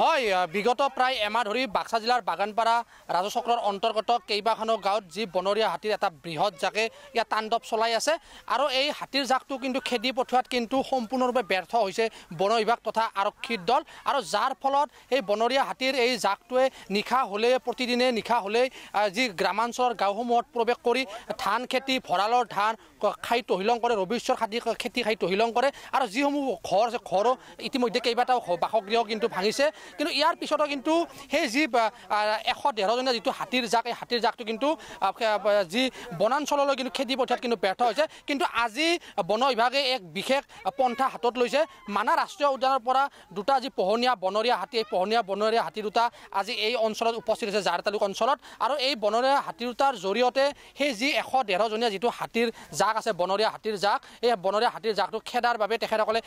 হয় বিগত প্ৰায় এমাহ ধৰি বাক্সা জিলাৰ বাগানপাৰা ৰাজচক্ৰৰ অন্তৰ্গত কেইবাখনো গাঁৱত যি বনৰীয়া হাতীৰ এটা বৃহৎ জাকে ইয়াত তাণ্ডৱ চলাই আছে আৰু এই হাতীৰ জাকটো কিন্তু খেদি পঠোৱাত কিন্তু সম্পূৰ্ণৰূপে ব্যৰ্থ হৈছে বন বিভাগ তথা আৰক্ষীৰ দল আৰু যাৰ ফলত এই বনৰীয়া হাতীৰ এই জাকটোৱে নিশা হ'লেই প্ৰতিদিনে নিশা হ'লেই যি গ্ৰামাঞ্চলৰ গাঁওসমূহত প্ৰৱেশ কৰি ধান খেতি ভঁৰালৰ ধান খাই তহিলং কৰে ৰবিশ্বৰ খাতি খেতি খাই তহিলং কৰে আৰু যিসমূহ ঘৰ আছে ঘৰো ইতিমধ্যে কেইবাটাও বাসগৃহ কিন্তু ভাল ভাঙিছে কিন্তু ইয়াৰ পিছতো কিন্তু সেই যি এশ ডেৰজনীয়া যিটো হাতীৰ জাক এই হাতীৰ জাকটো কিন্তু যি বনাঞ্চললৈ কিন্তু খেদি পঠিওৱাত কিন্তু ব্যৰ্থ হৈছে কিন্তু আজি বন বিভাগে এক বিশেষ পন্থা হাতত লৈছে মানা ৰাষ্ট্ৰীয় উদ্যানৰ পৰা দুটা যি পোহনীয়া বনৰীয়া হাতী এই পোহনীয়া বনৰীয়া হাতী দুটা আজি এই অঞ্চলত উপস্থিত হৈছে জাৰতালুক অঞ্চলত আৰু এই বনৰীয়া হাতী দুটাৰ জৰিয়তে সেই যি এশ ডেৰজনীয়া যিটো হাতীৰ জাক আছে বনৰীয়া হাতীৰ জাক এই বনৰীয়া হাতীৰ জাকটো খেদাৰ বাবে তেখেতসকলে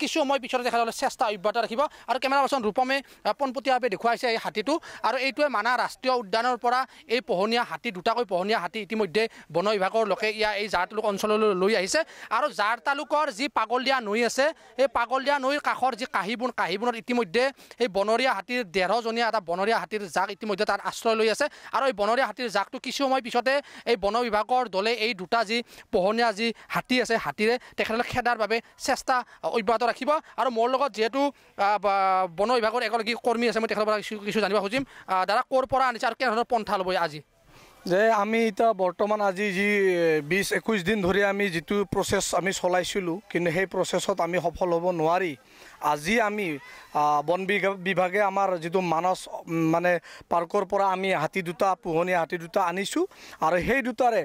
কিছু সময় পিছতে তেখেতসকলে চেষ্টা অব্যাহত ৰাখিব আৰু কেমেৰা ওচৰত ৰূপমে পোনপটীয়াভাৱে দেখুৱাইছে এই হাতীটো আৰু এইটোৱে মানা ৰাষ্ট্ৰীয় উদ্যানৰ পৰা এই পোহনীয়া হাতী দুটাকৈ পোহনীয়া হাতী ইতিমধ্যে বন বিভাগৰ লোকে ইয়াৰ এই জাৰ তালুক অঞ্চললৈ লৈ আহিছে আৰু জাৰ তালুকৰ যি পাগলীয়া নৈ আছে সেই পাগলীয়া নৈৰ কাষৰ যি কাঁহীবোন কাঁহীবোনত ইতিমধ্যে সেই বনৰীয়া হাতীৰ ডেৰজনীয়া এটা বনৰীয়া হাতীৰ জাক ইতিমধ্যে তাত আশ্ৰয় লৈ আছে আৰু এই বনৰীয়া হাতীৰ জাকটো কিছু সময় পিছতে এই বন বিভাগৰ দলে এই দুটা যি পোহনীয়া যি হাতী আছে হাতীৰে তেখেতলোকে খেদাৰ বাবে চেষ্টা অব্যাহত ৰাখিব আৰু মোৰ লগত যিহেতু বন বিভাগৰ এগৰাকী কৰ্মী আছে মই তেখেতৰ পৰা কিছু কিছু জানিব খুজিম দাদা ক'ৰ পৰা আনিছে আৰু কেনেধৰণৰ পন্থা ল'বই আজি যে আমি এতিয়া বৰ্তমান আজি যি বিছ একৈছ দিন ধৰি আমি যিটো প্ৰচেছ আমি চলাইছিলোঁ কিন্তু সেই প্ৰচেছত আমি সফল হ'ব নোৱাৰি আজি আমি বন বিভাগে আমাৰ যিটো মানচ মানে পাৰ্কৰ পৰা আমি হাতী দুটা পোহনীয়া হাতী দুটা আনিছোঁ আৰু সেই দুটাৰে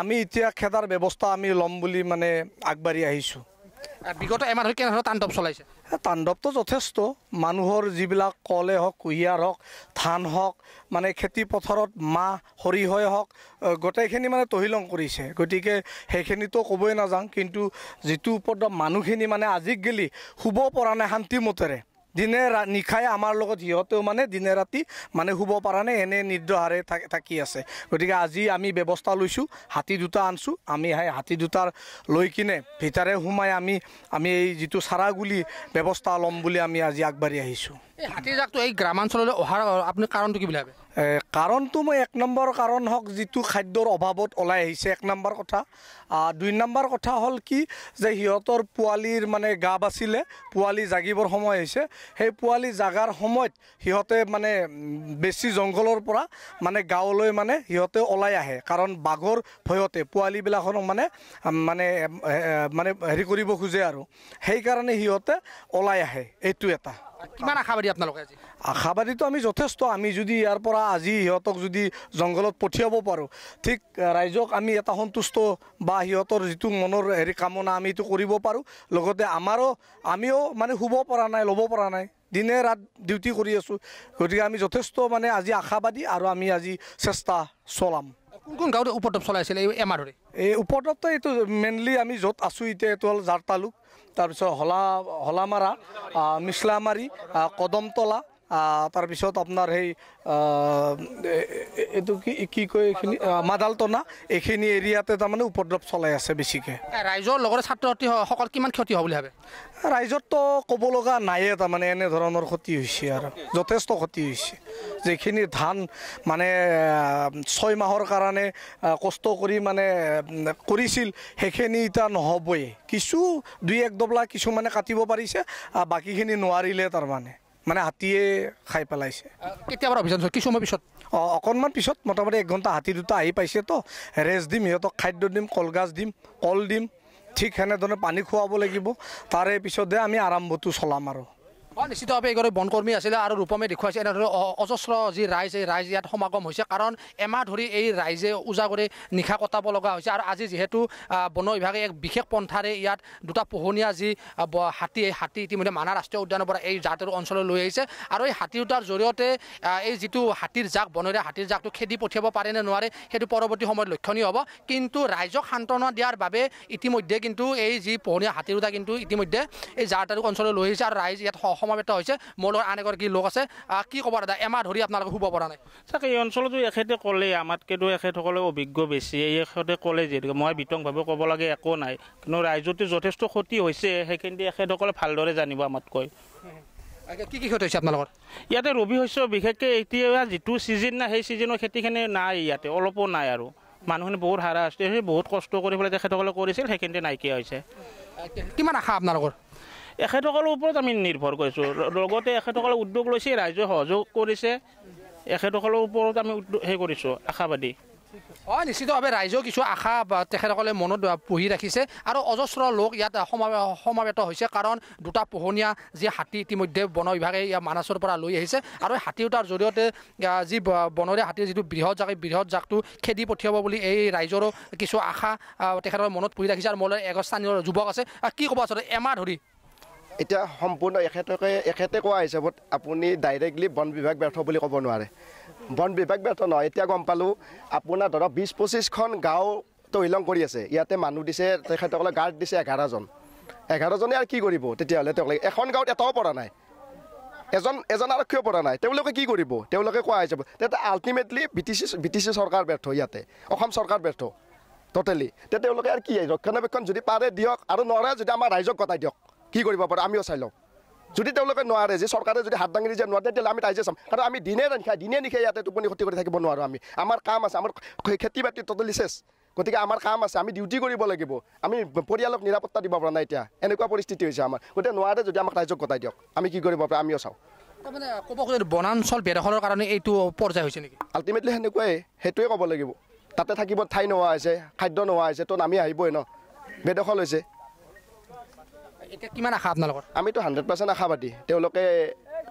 আমি এতিয়া খেদাৰ ব্যৱস্থা আমি ল'ম বুলি মানে আগবাঢ়ি আহিছোঁ বিগত এমাহ ধৰি তাণ্ডৱ চলাইছে তাণ্ডৱটো যথেষ্ট মানুহৰ যিবিলাক কলে হওক কুঁহিয়াৰ হওক ধান হওক মানে খেতি পথাৰত মাহ সৰিয়হে হওক গোটেইখিনি মানে তহিলং কৰিছে গতিকে সেইখিনিতো ক'বই নাযাওঁ কিন্তু যিটো উপদ্ৰৱ মানুহখিনি মানে আজিকালি শুব পৰা নাই শান্তিমতেৰে দিনে নিশাই আমাৰ লগত সিহঁতেও মানে দিনে ৰাতি মানে শুব পৰা নাই এনেই নিৰ্দহাৰে থাকি আছে গতিকে আজি আমি ব্যৱস্থা লৈছোঁ হাতী দুটা আনিছোঁ আমি সেই হাতী দুটাৰ লৈ কিনে ভিতৰে সোমাই আমি আমি এই যিটো চাৰাগুলি ব্যৱস্থা ল'ম বুলি আমি আজি আগবাঢ়ি আহিছোঁ হাতীজাকটো এই গ্ৰামাঞ্চললৈ অহাৰ আপুনি কাৰণটো কি বিলাকে কাৰণটো মই এক নম্বৰ কাৰণ হওক যিটো খাদ্যৰ অভাৱত ওলাই আহিছে এক নম্বৰ কথা দুই নম্বৰ কথা হ'ল কি যে সিহঁতৰ পোৱালিৰ মানে গা বাচিলে পোৱালি জাগিবৰ সময় হৈছে সেই পোৱালি জাগাৰ সময়ত সিহঁতে মানে বেছি জংঘলৰ পৰা মানে গাঁৱলৈ মানে সিহঁতে ওলাই আহে কাৰণ বাঘৰ ভয়তে পোৱালিবিলাকক মানে মানে মানে হেৰি কৰিব খোজে আৰু সেইকাৰণে সিহঁতে ওলাই আহে এইটো এটা কিমান আশাবাদী আপোনালোকে আশাবাদীতো আমি যথেষ্ট আমি যদি ইয়াৰ পৰা আজি সিহঁতক যদি জংঘলত পঠিয়াব পাৰোঁ ঠিক ৰাইজক আমি এটা সন্তুষ্ট বা সিহঁতৰ যিটো মনৰ হেৰি কামনা আমি এইটো কৰিব পাৰোঁ লগতে আমাৰো আমিও মানে শুব পৰা নাই ল'ব পৰা নাই দিনে ৰাত ডিউটি কৰি আছোঁ গতিকে আমি যথেষ্ট মানে আজি আশাবাদী আৰু আমি আজি চেষ্টা চলাম কোন কোন গাঁৱত উপদ্ৰৱ চলাইছিলে এই এমাহৰে এই উপদ্ৰৱটো এইটো মেইনলি আমি য'ত আছোঁ এতিয়া এইটো হ'ল জাৰ তালুক তাৰপিছত হলা হলামাৰা মিছলামাৰী কদমতলা তাৰপিছত আপোনাৰ সেই এইটো কি কি কয় এইখিনি মাদাল টনা এইখিনি এৰিয়াতে তাৰমানে উপদ্ৰৱ চলাই আছে বেছিকৈ ৰাইজৰ লগতে ছাত্ৰ ছাত্ৰীসকল কিমান ক্ষতি হয় বুলি ভাবে ৰাইজৰতো ক'ব লগা নাইয়ে তাৰমানে এনেধৰণৰ ক্ষতি হৈছে আৰু যথেষ্ট ক্ষতি হৈছে যিখিনি ধান মানে ছয় মাহৰ কাৰণে কষ্ট কৰি মানে কৰিছিল সেইখিনি এতিয়া নহ'বই কিছু দুই এক ডবলা কিছুমানে কাটিব পাৰিছে আৰু বাকীখিনি নোৱাৰিলে তাৰমানে মানে হাতীয়ে খাই পেলাইছে কেতিয়াবাৰ অভিযান কিছু সময় পিছত অঁ অকণমান পিছত মোটামুটি এক ঘণ্টা হাতী দুটা আহি পাইছেতো ৰেষ্ট দিম সিহঁতক খাদ্য দিম কলগাছ দিম কল দিম ঠিক সেনেধৰণে পানী খুৱাব লাগিব তাৰে পিছতহে আমি আৰম্ভটো চলাম আৰু নিশ্চিতভাৱে এগৰাকী বনকৰ্মী আছিলে আৰু ৰূপমে দেখুৱাইছে এনেদৰে অজস্ৰ যি ৰাইজ এই ৰাইজ ইয়াত সমাগম হৈছে কাৰণ এমাহ ধৰি এই ৰাইজে কৰি নিশা কটাব লগা হৈছে আৰু আজি যিহেতু বন বিভাগে এক বিশেষ পন্থাৰে ইয়াত দুটা পোহনীয়া যি হাতী এই হাতী ইতিমধ্যে মানা ৰাষ্ট্ৰীয় উদ্যানৰ পৰা এই জাতটোৰ অঞ্চললৈ লৈ আহিছে আৰু এই হাতী দুটাৰ জৰিয়তে এই যিটো হাতীৰ জাক বনৰে হাতীৰ জাকটো খেদি পঠিয়াব পাৰে নে নোৱাৰে সেইটো পৰৱৰ্তী সময়ত লক্ষণীয় হ'ব কিন্তু ৰাইজক সান্ত্বনা দিয়াৰ বাবে ইতিমধ্যে কিন্তু এই যি পোহনীয়া হাতী দুটা কিন্তু ইতিমধ্যে এই জাত আৰু অঞ্চললৈ লৈ আহিছে আৰু ৰাইজ ইয়াত সমাবেত হৈছে মোৰ লগত আন এগৰাকী লোক আছে কি ক'ব দাদা এমাহ ধৰি আপোনালোকে শুব পৰা নাই চাকে এই অঞ্চলতো এখেতে ক'লে আমাতকৈতো এখেতসকলে অভিজ্ঞ বেছি এখেতে ক'লে যিহেতু মই বিতংভাৱে ক'ব লাগে একো নাই কিন্তু ৰাইজতো যথেষ্ট ক্ষতি হৈছে সেইখিনি এখেতসকলে ভালদৰে জানিব আমাতকৈ কি কি ক্ষতি হৈছে আপোনালোকৰ ইয়াতে ৰবি শস্য বিশেষকৈ এতিয়া যিটো চিজন নাই সেই চিজনৰ খেতিখিনি নাই ইয়াতে অলপো নাই আৰু মানুহখিনি বহুত হাৰা আছে বহুত কষ্ট কৰি পেলাই তেখেতসকলে কৰিছিল সেইখিনি নাইকিয়া হৈছে কিমান আশা আপোনালোকৰ এখেতসকলৰ ওপৰত আমি নিৰ্ভৰ কৰিছোঁ লগতে এখেতসকলে উদ্যোগ লৈছে ৰাইজে সহযোগ কৰিছে এখেতসকলৰ ওপৰত আমি উদ্যোগ সেই কৰিছোঁ আশাবাদী অ নিশ্চিতভাৱে ৰাইজেও কিছু আশা তেখেতসকলে মনত পুহি ৰাখিছে আৰু অজস্ৰ লোক ইয়াত সমাৱেত হৈছে কাৰণ দুটা পোহনীয়া যি হাতী ইতিমধ্যে বন বিভাগে ইয়াৰ মানাচৰ পৰা লৈ আহিছে আৰু হাতী দুটাৰ জৰিয়তে যি বনৰীয়া হাতীৰ যিটো বৃহৎ জাক এই বৃহৎ জাকটো খেদি পঠিয়াব বুলি এই ৰাইজৰো কিছু আশা তেখেতসকলে মনত পুহি ৰাখিছে আৰু মোৰ এগৰ স্থানীয় যুৱক আছে কি ক'ব আচলতে এমাহ ধৰি এতিয়া সম্পূৰ্ণ এখেতকে এখেতে কোৱা হিচাপত আপুনি ডাইৰেক্টলি বন বিভাগ ব্যৰ্থ বুলি ক'ব নোৱাৰে বন বিভাগ ব্যৰ্থ নহয় এতিয়া গম পালোঁ আপোনাৰ ধৰক বিছ পঁচিছখন গাঁও তহিলং কৰি আছে ইয়াতে মানুহ দিছে তেখেতসকলে গাৰ্ড দিছে এঘাৰজন এঘাৰজনে আৰু কি কৰিব তেতিয়াহ'লে তেওঁলোকে এখন গাঁৱত এটাও পৰা নাই এজন এজন আৰক্ষীও পৰা নাই তেওঁলোকে কি কৰিব তেওঁলোকে কোৱা হিচাপত তেতিয়া আল্টিমেটলি ব্ৰিটিছ ব্ৰিটিছ চৰকাৰ ব্যৰ্থ ইয়াতে অসম চৰকাৰ ব্যৰ্থ টোটেলি তেতিয়া তেওঁলোকে আৰু কি ৰক্ষণাবেক্ষণ যদি পাৰে দিয়ক আৰু নোৱাৰে যদি আমাৰ ৰাইজক গতাই দিয়ক কি কৰিব পাৰোঁ আমিও চাই লওঁ যদি তেওঁলোকে নোৱাৰে যে চৰকাৰে যদি হাত দাঙি যে নোৱাৰে তেতিয়াহ'লে আমি ৰাইজে চাম কাৰণ আমি দিনে নিশাই দিনে নিশাই ইয়াতে টোপনি ক্ষতি কৰি থাকিব নোৱাৰোঁ আমি আমাৰ কাম আছে আমাৰ খেতি বাতি টটেলি চেছ গতিকে আমাৰ কাম আছে আমি ডিউটি কৰিব লাগিব আমি পৰিয়ালক নিৰাপত্তা দিব পৰা নাই এতিয়া এনেকুৱা পৰিস্থিতি হৈছে আমাৰ গতিকে নোৱাৰে যদি আমাক ৰাইজক গতাই দিয়ক আমি কি কৰিব পাৰোঁ আমিও চাওঁ তাৰমানে ক'ব বনাঞ্চল বেদখলৰ কাৰণে এইটো পৰ্যায় হৈছে নেকি আল্টিমেটলি সেনেকুৱাই সেইটোৱে ক'ব লাগিব তাতে থাকিব ঠাই নোহোৱা হৈছে খাদ্য নোহোৱা হৈছে ত' নামি আহিবই ন বেদখল হৈছে এতিয়া কিমান আশা আপোনালোকৰ আমিতো হাণ্ড্ৰেড পাৰ্চেণ্ট আশাবাদী তেওঁলোকে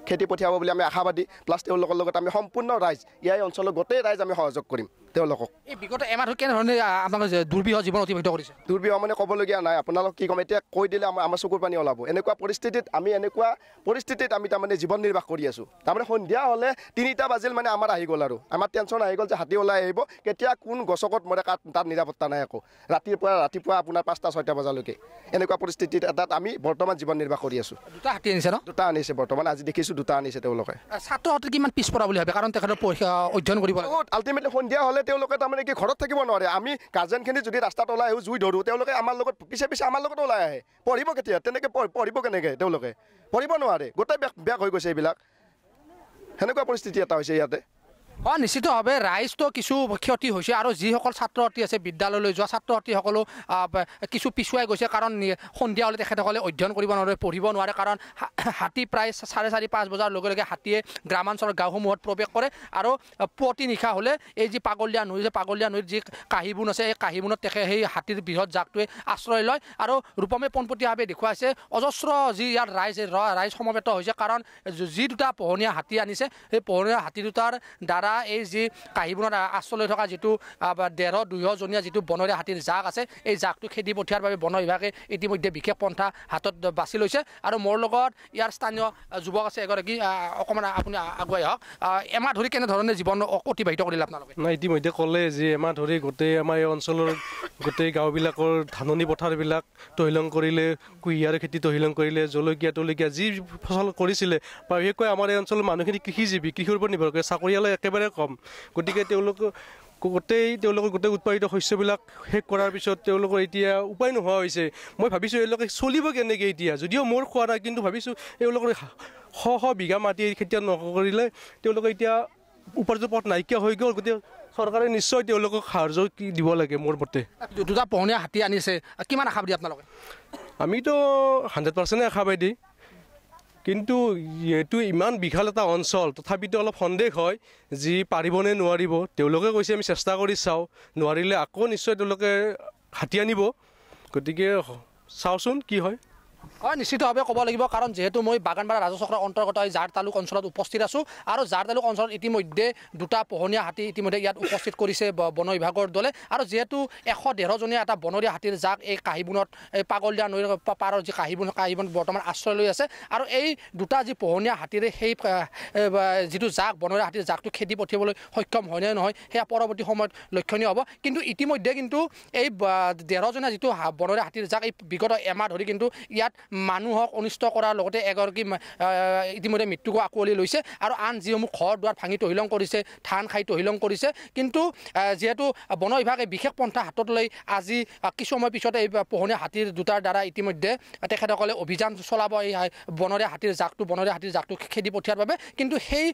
খেতি পঠিয়াব বুলি আমি আশাবাদী প্লাছ তেওঁলোকৰ লগত আমি সম্পূৰ্ণ ৰাইজ ইয়াৰ অঞ্চলৰ গোটেই ৰাইজ আমি সহযোগ কৰিম তেওঁলোকক এই বিগত এমাহটো কেনেধৰণে আপোনালোক দুৰ্বিহ জীৱন অতিবাহিত কৰিছে দুৰ্বিহ মানে ক'বলগীয়া নাই আপোনালোক কি ক'ম এতিয়া কৈ দিলে আমাৰ আমাৰ চকুৰ পানী ওলাব এনেকুৱা পৰিস্থিতিত আমি এনেকুৱা পৰিস্থিতিত আমি তাৰমানে জীৱন নিৰ্বাহ কৰি আছোঁ তাৰমানে সন্ধিয়া হ'লে তিনিটা বাজিল মানে আমাৰ আহি গ'ল আৰু আমাৰ টেনশ্যন আহি গ'ল যে হাতী ওলাই আহিব কেতিয়া কোন গছকত মৰে কাৰ তাত নিৰাপত্তা নাই একো ৰাতিৰ পৰা ৰাতিপুৱা আপোনাৰ পাঁচটা ছয়টা বজালৈকে এনেকুৱা পৰিস্থিতিত তাত আমি বৰ্তমান জীৱন নিৰ্বাহ কৰি আছোঁ দুটা হাতী আনিছে ন দুটা আনিছে বৰ্তমান আজি দেখিছোঁ দুটা আনিছে তেওঁলোকে ছাত্ৰ ছাত্ৰী কিমান পিছপৰা বুলি ভাবে কাৰণ তেখেতৰ পৰীক্ষা অধ্যয়ন কৰিব আল্টিমেটলি সন্ধিয়া হ'লে নহ'লে তেওঁলোকে তাৰমানে কি ঘৰত থাকিব নোৱাৰে আমি গাৰ্জেনখিনি যদি ৰাস্তাত ওলাই আহোঁ জুই ধৰোঁ তেওঁলোকে আমাৰ লগত পিছে পিছে আমাৰ লগত ওলাই আহে পঢ়িব কেতিয়া তেনেকৈ পঢ়িব কেনেকৈ তেওঁলোকে পঢ়িব নোৱাৰে গোটেই বেগ বেগ হৈ গৈছে এইবিলাক সেনেকুৱা পৰিস্থিতি এটা হৈছে ইয়াতে অঁ নিশ্চিতভাৱে ৰাইজতো কিছু ক্ষতি হৈছে আৰু যিসকল ছাত্ৰ ছাত্ৰী আছে বিদ্যালয়লৈ যোৱা ছাত্ৰ ছাত্ৰীসকলো কিছু পিছুৱাই গৈছে কাৰণ সন্ধিয়া হ'লে তেখেতসকলে অধ্যয়ন কৰিব নোৱাৰে পঢ়িব নোৱাৰে কাৰণ হাতী প্ৰায় চাৰে চাৰি পাঁচ বজাৰ লগে লগে হাতীয়ে গ্ৰামাঞ্চলৰ গাঁওসমূহত প্ৰৱেশ কৰে আৰু প্ৰতি নিশা হ'লে এই যি পাগলীয়া নৈ আছে পাগলীয়া নৈৰ যি কাঁহী কাহিবোন আছে সেই কাঁহী কাহিবোনত তেখেত সেই হাতীৰ বৃহৎ জাকটোৱে আশ্ৰয় লয় আৰু ৰূপমে পোনপটীয়াভাৱে দেখুৱাইছে অজস্ৰ যি ইয়াৰ ৰাইজ ৰাইজ সমবেত হৈছে কাৰণ যি দুটা পোহনীয়া হাতী আনিছে সেই পোহনীয়া হাতী দুটাৰ দ্বাৰা পৰা এই যি কাহিবনত আচলৈ থকা যিটো ডেৰ দুইশজনীয়া যিটো বনৰীয়া হাতীৰ জাক আছে এই জাকটো খেদি পঠিওৱাৰ বাবে বন বিভাগে ইতিমধ্যে বিশেষ পন্থা হাতত বাছি লৈছে আৰু মোৰ লগত ইয়াৰ স্থানীয় যুৱক আছে এগৰাকী অকণমান আপুনি আগুৱাই আহক এমাহ ধৰি কেনেধৰণে জীৱন অতিবাহিত কৰিলে আপোনালোকে নাই ইতিমধ্যে ক'লে যে এমাহ ধৰি গোটেই আমাৰ এই অঞ্চলৰ গোটেই গাঁওবিলাকৰ ধাননি পথাৰবিলাক তহিলং কৰিলে কুঁহিয়াৰ খেতি তহিলং কৰিলে জলকীয়া তলকীয়া যি ফচল কৰিছিলে বা বিশেষকৈ আমাৰ এই অঞ্চলৰ মানুহখিনি কৃষিজীৱী কৃষিৰ ওপৰত নিৰ্ভৰ কৰে চাকৰিয়ালে একেবাৰে একেবাৰে কম গতিকে তেওঁলোক গোটেই তেওঁলোকৰ গোটেই উৎপাদিত শস্যবিলাক শেষ কৰাৰ পিছত তেওঁলোকৰ এতিয়া উপায় নোহোৱা হৈছে মই ভাবিছোঁ এওঁলোকে চলিব কেনেকৈ এতিয়া যদিও মোৰ খোৱা নাই কিন্তু ভাবিছোঁ এওঁলোকৰ শ শ বিঘা মাটি খেতিয়ক নকৰিলে তেওঁলোকে এতিয়া উপাৰ্জন পথ নাইকিয়া হৈ গ'ল গতিকে চৰকাৰে নিশ্চয় তেওঁলোকক সাহাৰ্য কি দিব লাগে মোৰ মতে দুটা পোহনীয়া হাতী আনিছে কিমান আশা পাই আপোনালোকে আমিতো হাণ্ড্ৰেড পাৰ্চেণ্টেই আশা পাই কিন্তু এইটো ইমান বিশাল এটা অঞ্চল তথাপিতো অলপ সন্দেহ হয় যি পাৰিবনে নোৱাৰিব তেওঁলোকে কৈছে আমি চেষ্টা কৰি চাওঁ নোৱাৰিলে আকৌ নিশ্চয় তেওঁলোকে হাতি আনিব গতিকে চাওঁচোন কি হয় হয় নিশ্চিতভাৱে ক'ব লাগিব কাৰণ যিহেতু মই বাগানবাৰা ৰাজচক্ৰৰ অন্তৰ্গত এই জাৰ তালুক অঞ্চলত উপস্থিত আছোঁ আৰু জাৰ তালুক অঞ্চলত ইতিমধ্যে দুটা পোহনীয়া হাতী ইতিমধ্যে ইয়াত উপস্থিত কৰিছে বন বিভাগৰ দলে আৰু যিহেতু এশ ডেৰজনীয়া এটা বনৰীয়া হাতীৰ জাক এই কাহিবনত এই পাগলীয়া নৈ পাৰৰ যি কাহিবন কাহিবন বৰ্তমান আশ্ৰয় লৈ আছে আৰু এই দুটা যি পোহনীয়া হাতীৰে সেই যিটো জাক বনৰীয়া হাতীৰ জাকটো খেদি পঠিয়াবলৈ সক্ষম হয়নে নহয় সেয়া পৰৱৰ্তী সময়ত লক্ষণীয় হ'ব কিন্তু ইতিমধ্যে কিন্তু এই ডেৰজনীয়া যিটো বনৰীয়া হাতীৰ জাক এই বিগত এমাহ ধৰি কিন্তু ইয়াত জিলাত মানুহক অনিষ্ট কৰাৰ লগতে এগৰাকী ইতিমধ্যে মৃত্যুকো আঁকোৱালি লৈছে আৰু আন যিসমূহ ঘৰ দুৱাৰ ভাঙি তহিলং কৰিছে ধান খাই তহিলং কৰিছে কিন্তু যিহেতু বন বিভাগে বিশেষ পন্থা হাতত লৈ আজি কিছু সময় পিছতে এই পোহনীয়া হাতীৰ দুটাৰ দ্বাৰা ইতিমধ্যে তেখেতসকলে অভিযান চলাব এই বনৰীয়া হাতীৰ জাকটো বনৰীয়া হাতীৰ জাকটো খেদি পঠিওৱাৰ বাবে কিন্তু সেই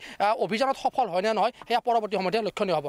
অভিযানত সফল হয়নে নহয় সেয়া পৰৱৰ্তী সময়তে লক্ষণীয় হ'ব